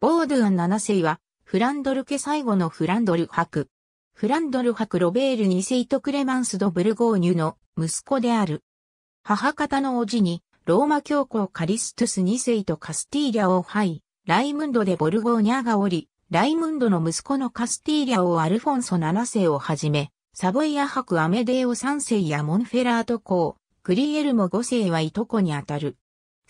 ボードゥン7世は、フランドル家最後のフランドル伯。フランドル伯ロベール2世とクレマンス・ド・ブルゴーニュの息子である。母方の叔父に、ローマ教皇カリストゥス2世とカスティーリャを杯、ライムンドでボルゴーニャがおり、ライムンドの息子のカスティーリャをアルフォンソ7世をはじめ、サボイア伯アメデオ3世やモンフェラート公、クリエルモ5世はいとこにあたる。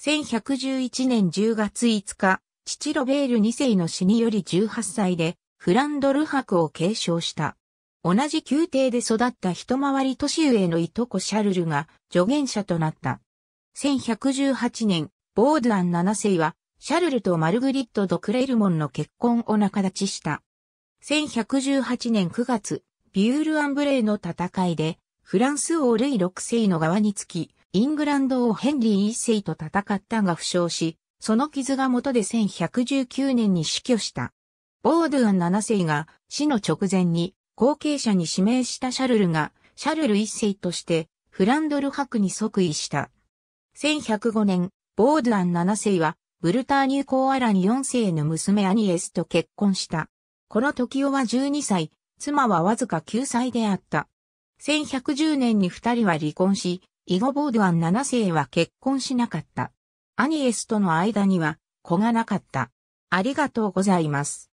1111年10月5日、父ロベール2世の死により18歳でフランドル博を継承した。同じ宮廷で育った一回り年上のいとこシャルルが助言者となった。1118年、ボードアン7世は、シャルルとマルグリット・ド・クレルモンの結婚を仲立ちした。1118年9月、ビュール・アンブレイの戦いで、フランス王ルイ6世の側につき、イングランド王ヘンリー1世と戦ったが負傷し、その傷が元で1119年に死去した。ボードゥアン7世が死の直前に後継者に指名したシャルルがシャルル1世としてフランドル博に即位した。1105年、ボードゥアン7世はブルターニュコーアラン4世の娘アニエスと結婚した。この時男は12歳、妻はわずか9歳であった。1110年に二人は離婚し、以後ボードゥアン7世は結婚しなかった。アニエスとの間には子がなかった。ありがとうございます。